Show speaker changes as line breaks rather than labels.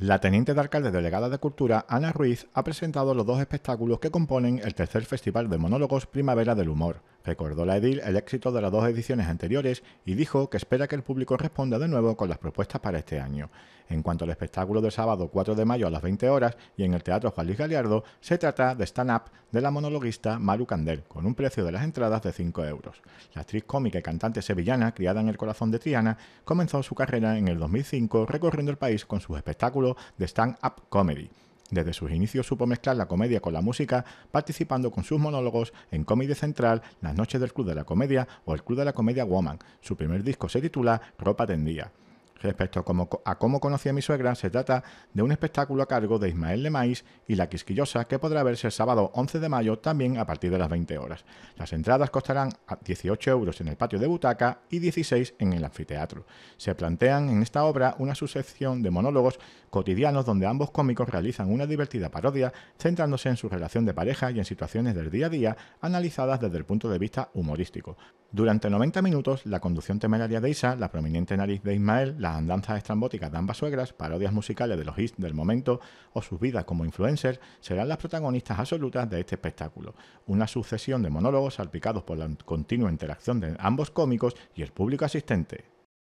La teniente de alcalde delegada de Cultura, Ana Ruiz, ha presentado los dos espectáculos que componen el tercer Festival de Monólogos Primavera del Humor. Recordó la edil el éxito de las dos ediciones anteriores y dijo que espera que el público responda de nuevo con las propuestas para este año. En cuanto al espectáculo del sábado 4 de mayo a las 20 horas y en el Teatro Juan Luis Galeardo, se trata de stand-up de la monologuista Maru Candel, con un precio de las entradas de 5 euros. La actriz cómica y cantante sevillana, criada en el corazón de Triana, comenzó su carrera en el 2005 recorriendo el país con sus espectáculos de stand-up comedy. Desde sus inicios supo mezclar la comedia con la música, participando con sus monólogos en Comedy Central, Las noches del Club de la Comedia o el Club de la Comedia Woman. Su primer disco se titula Ropa Tendía. Respecto a cómo, conocí a mi suegra, se trata de un espectáculo a cargo de Ismael de y La Quisquillosa que podrá verse el sábado 11 de mayo también a partir de las 20 horas. Las entradas costarán 18 euros en el patio de butaca y 16 en el anfiteatro. Se plantean en esta obra una sucesión de monólogos cotidianos donde ambos cómicos realizan una divertida parodia centrándose en su relación de pareja y en situaciones del día a día analizadas desde el punto de vista humorístico. Durante 90 minutos, la conducción temeraria de Isa, la prominente nariz de Ismael, las andanzas estrambóticas de ambas suegras, parodias musicales de los hits del momento o sus vidas como influencers serán las protagonistas absolutas de este espectáculo. Una sucesión de monólogos salpicados por la continua interacción de ambos cómicos y el público asistente.